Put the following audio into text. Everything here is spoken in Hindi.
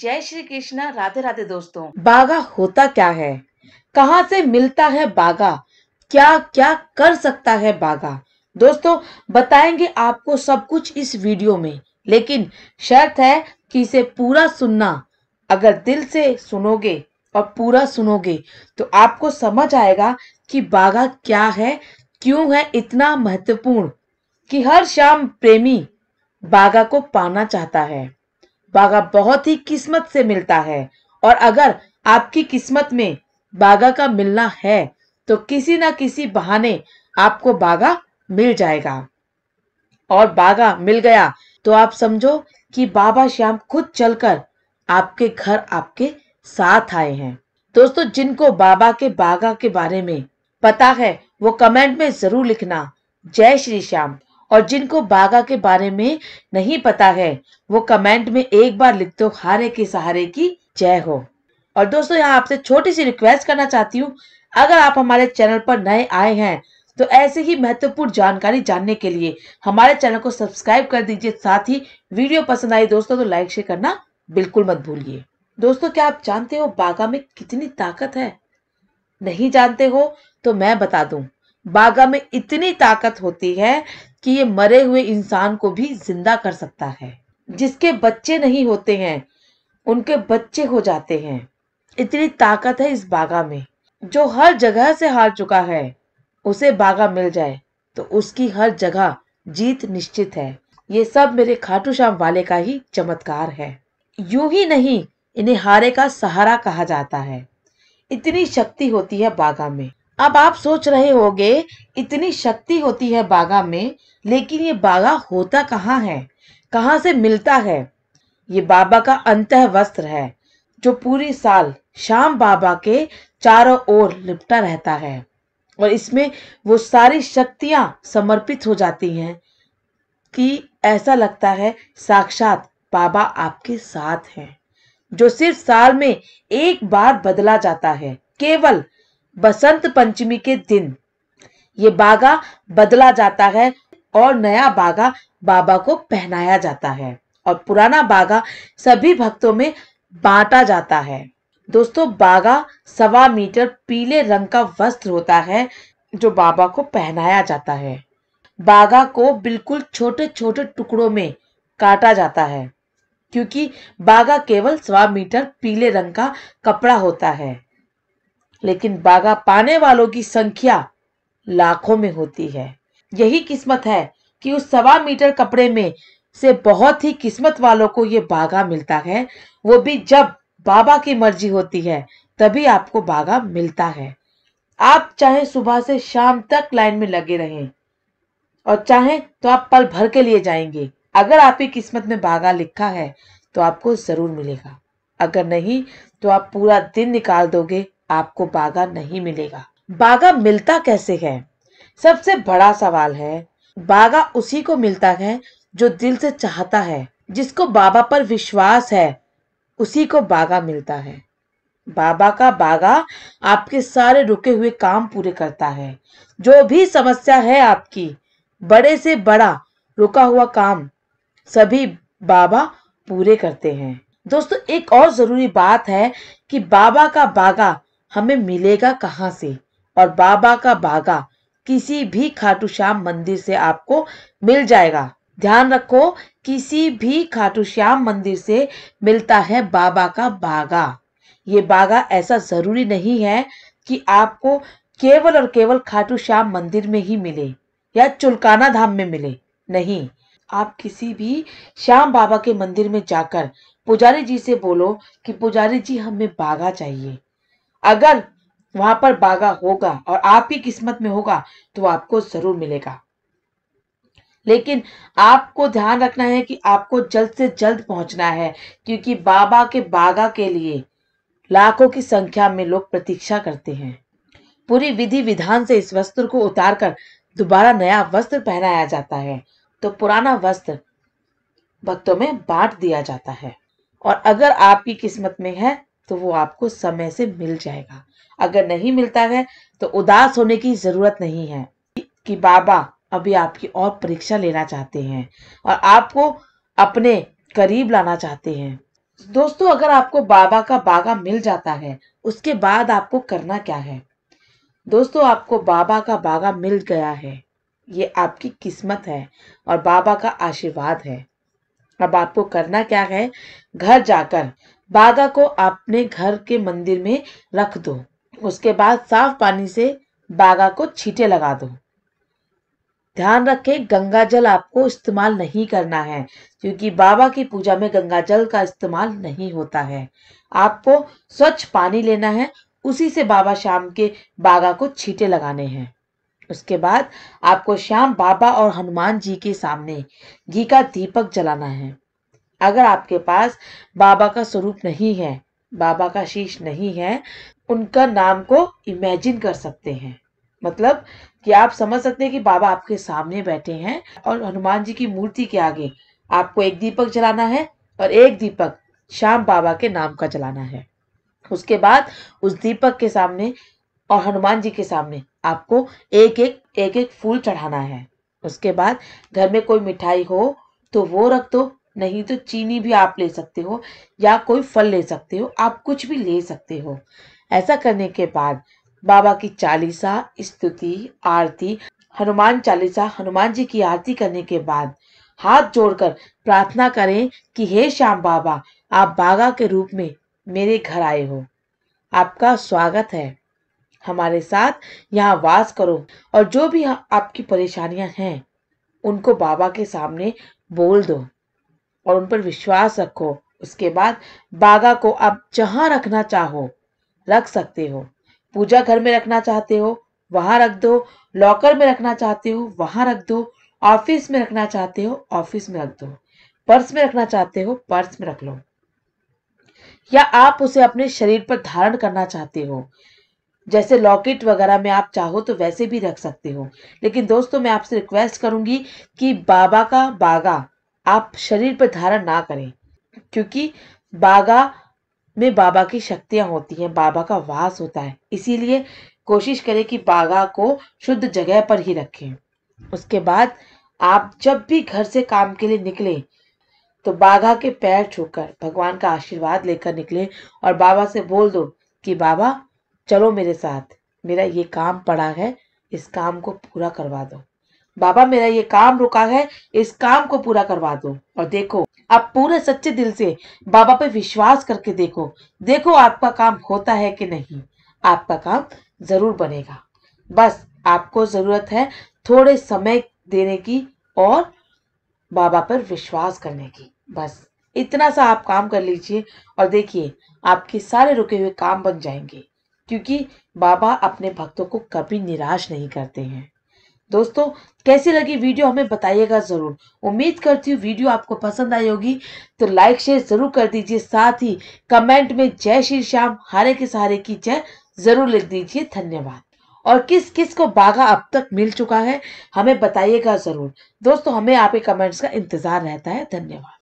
जय श्री कृष्णा राधे राधे दोस्तों बागा होता क्या है कहाँ से मिलता है बागा क्या क्या कर सकता है बागा दोस्तों बताएंगे आपको सब कुछ इस वीडियो में लेकिन शर्त है कि इसे पूरा सुनना अगर दिल से सुनोगे और पूरा सुनोगे तो आपको समझ आएगा कि बागा क्या है क्यों है इतना महत्वपूर्ण कि हर शाम प्रेमी बागा को पाना चाहता है बागा बहुत ही किस्मत से मिलता है और अगर आपकी किस्मत में बागा का मिलना है तो किसी ना किसी बहाने आपको बागा मिल जाएगा और बागा मिल गया तो आप समझो कि बाबा श्याम खुद चलकर आपके घर आपके साथ आए हैं दोस्तों जिनको बाबा के बागा के बारे में पता है वो कमेंट में जरूर लिखना जय श्री श्याम और जिनको बागा के बारे में नहीं पता है वो कमेंट में एक बार लिख दो हारे के सहारे की जय हो और दोस्तों यहाँ आपसे छोटी सी रिक्वेस्ट करना चाहती हूँ अगर आप हमारे चैनल पर नए आए हैं तो ऐसे ही महत्वपूर्ण जानकारी जानने के लिए हमारे चैनल को सब्सक्राइब कर दीजिए साथ ही वीडियो पसंद आई दोस्तों तो लाइक शेयर करना बिल्कुल मत भूलिए दोस्तों क्या आप जानते हो बागा में कितनी ताकत है नहीं जानते हो तो मैं बता दूं बागा में इतनी ताकत होती है कि ये मरे हुए इंसान को भी जिंदा कर सकता है जिसके बच्चे नहीं होते हैं उनके बच्चे हो जाते हैं इतनी ताकत है इस बागा में जो हर जगह से हार चुका है उसे बागा मिल जाए तो उसकी हर जगह जीत निश्चित है ये सब मेरे खाटू श्याम वाले का ही चमत्कार है यूं ही नहीं इन्हें हारे का सहारा कहा जाता है इतनी शक्ति होती है बागा में अब आप सोच रहे होंगे इतनी शक्ति होती है बागा में लेकिन ये बागा होता कहाँ है कहाँ से मिलता है ये बाबा का अंत वस्त्र है जो पूरी साल शाम बाबा के चारों ओर लिपटा रहता है और इसमें वो सारी शक्तियाँ समर्पित हो जाती हैं कि ऐसा लगता है साक्षात बाबा आपके साथ हैं जो सिर्फ साल में एक बार बदला जाता है केवल बसंत पंचमी के दिन ये बागा बदला जाता है और नया बागा बाबा को पहनाया जाता है और पुराना बागा सभी भक्तों में बांटा जाता है दोस्तों बागा सवा मीटर पीले रंग का वस्त्र होता है जो बाबा को पहनाया जाता है बागा को बिल्कुल छोटे छोटे टुकड़ों में काटा जाता है क्योंकि बागा केवल सवा मीटर पीले रंग का कपड़ा होता है लेकिन बागा पाने वालों की संख्या लाखों में होती है यही किस्मत है कि उस सवा मीटर कपड़े में से बहुत ही किस्मत वालों को ये बागा मिलता है वो भी जब बाबा की मर्जी होती है तभी आपको बागा मिलता है आप चाहे सुबह से शाम तक लाइन में लगे रहें और चाहे तो आप पल भर के लिए जाएंगे अगर आपकी किस्मत में बागा लिखा है तो आपको जरूर मिलेगा अगर नहीं तो आप पूरा दिन निकाल दोगे आपको बागा नहीं मिलेगा बागा मिलता कैसे है सबसे बड़ा सवाल है बागा उसी को मिलता है जो दिल से चाहता है जिसको बाबा पर विश्वास है उसी को बागा मिलता है बाबा का बागा आपके सारे रुके हुए काम पूरे करता है जो भी समस्या है आपकी बड़े से बड़ा रुका हुआ काम सभी बाबा पूरे करते हैं दोस्तों एक और जरूरी बात है कि बाबा का बागा हमें मिलेगा कहाँ से और बाबा का बागा किसी भी खाटू श्याम मंदिर से आपको मिल जाएगा ध्यान रखो किसी भी खाटू श्याम मंदिर से मिलता है बाबा का बागा ये बागा ऐसा जरूरी नहीं है कि आपको केवल और केवल खाटू श्याम मंदिर में ही मिले या चुलकाना धाम में मिले नहीं आप किसी भी श्याम बाबा के मंदिर में जाकर पुजारी जी से बोलो कि पुजारी जी हमें बागा चाहिए अगर वहां पर बागा होगा और आप ही किस्मत में होगा तो आपको जरूर मिलेगा लेकिन आपको ध्यान रखना है कि आपको जल्द से जल्द पहुंचना है क्योंकि बाबा के बागा के लिए लाखों की संख्या में लोग प्रतीक्षा करते हैं पूरी विधि विधान से इस वस्त्र को उतारकर दोबारा नया वस्त्र पहनाया जाता है तो पुराना वस्त्र भक्तों में बांट दिया जाता है और अगर आपकी किस्मत में है तो वो आपको समय से मिल जाएगा अगर नहीं मिलता है तो उदास होने की जरूरत नहीं है कि बाबा अभी आपकी और परीक्षा लेना चाहते हैं और आपको अपने करीब लाना चाहते हैं दोस्तों अगर आपको बाबा का बागा मिल जाता है उसके बाद आपको करना क्या है दोस्तों आपको बाबा का बागा मिल गया है ये आपकी किस्मत है और बाबा का आशीर्वाद है अब आपको करना क्या है घर जाकर बाधा को अपने घर के मंदिर में रख दो उसके बाद साफ पानी से बागा को छीटे लगा दो ध्यान रखें गंगा जल आपको इस्तेमाल नहीं करना है क्योंकि बाबा की पूजा में गंगा जल का इस्तेमाल नहीं होता है आपको स्वच्छ पानी लेना है उसी से बाबा शाम के बागा को छीटे लगाने हैं उसके बाद आपको श्याम बाबा और हनुमान जी के सामने घी का दीपक जलाना है अगर आपके पास बाबा का स्वरूप नहीं है बाबा का शीश नहीं है उनका नाम को इमेजिन कर सकते हैं मतलब कि आप समझ सकते हैं कि बाबा आपके सामने बैठे हैं और हनुमान जी की मूर्ति के आगे आपको एक दीपक जलाना है और एक दीपक श्याम बाबा के नाम का जलाना है उसके बाद उस दीपक के सामने और हनुमान जी के सामने आपको एक एक एक एक फूल चढ़ाना है उसके बाद घर में कोई मिठाई हो तो वो रख दो नहीं तो चीनी भी आप ले सकते हो या कोई फल ले सकते हो आप कुछ भी ले सकते हो ऐसा करने के बाद बाबा की चालीसा स्तुति आरती हनुमान चालीसा हनुमान जी की आरती करने के बाद हाथ जोड़कर प्रार्थना करें कि हे श्याम बाबा आप बागा के रूप में मेरे घर आए हो आपका स्वागत है हमारे साथ यहाँ वास करो और जो भी आपकी परेशानियां हैं उनको बाबा के सामने बोल दो और उन पर विश्वास रखो उसके बाद बागा को आप जहाँ रखना चाहो रख सकते हो पूजा घर में रखना चाहते हो वहाँ रख दो लॉकर में रखना चाहते हो वहाँ रख दो ऑफिस में रखना चाहते हो ऑफिस में रख दो पर्स में रखना चाहते हो पर्स में रख लो या आप उसे अपने शरीर पर धारण करना चाहते हो जैसे लॉकेट वगैरह में आप चाहो तो वैसे भी रख सकते हो लेकिन दोस्तों मैं आपसे रिक्वेस्ट करूंगी कि बाबा का बागा आप शरीर पर धारण ना करें क्योंकि बागा में बाबा की शक्तियाँ होती हैं बाबा का वास होता है इसीलिए कोशिश करें कि बागा को शुद्ध जगह पर ही रखें उसके बाद आप जब भी घर से काम के लिए निकलें तो बाघा के पैर छूकर भगवान का आशीर्वाद लेकर निकले और बाबा से बोल दो कि बाबा चलो मेरे साथ मेरा ये काम पड़ा है इस काम को पूरा करवा दो बाबा मेरा ये काम रुका है इस काम को पूरा करवा दो और देखो आप पूरे सच्चे दिल से बाबा पे विश्वास करके देखो देखो आपका काम होता है कि नहीं आपका काम जरूर बनेगा बस आपको जरूरत है थोड़े समय देने की और बाबा पर विश्वास करने की बस इतना सा आप काम कर लीजिए और देखिए आपके सारे रुके हुए काम बन जाएंगे क्योंकि बाबा अपने भक्तों को कभी निराश नहीं करते हैं दोस्तों कैसी लगी वीडियो हमें बताइएगा ज़रूर उम्मीद करती हूँ वीडियो आपको पसंद आई होगी तो लाइक शेयर ज़रूर कर दीजिए साथ ही कमेंट में जय श्री श्याम हारे के सहारे की जय ज़रूर लिख दीजिए धन्यवाद और किस किस को बागा अब तक मिल चुका है हमें बताइएगा ज़रूर दोस्तों हमें आपके कमेंट्स का इंतज़ार रहता है धन्यवाद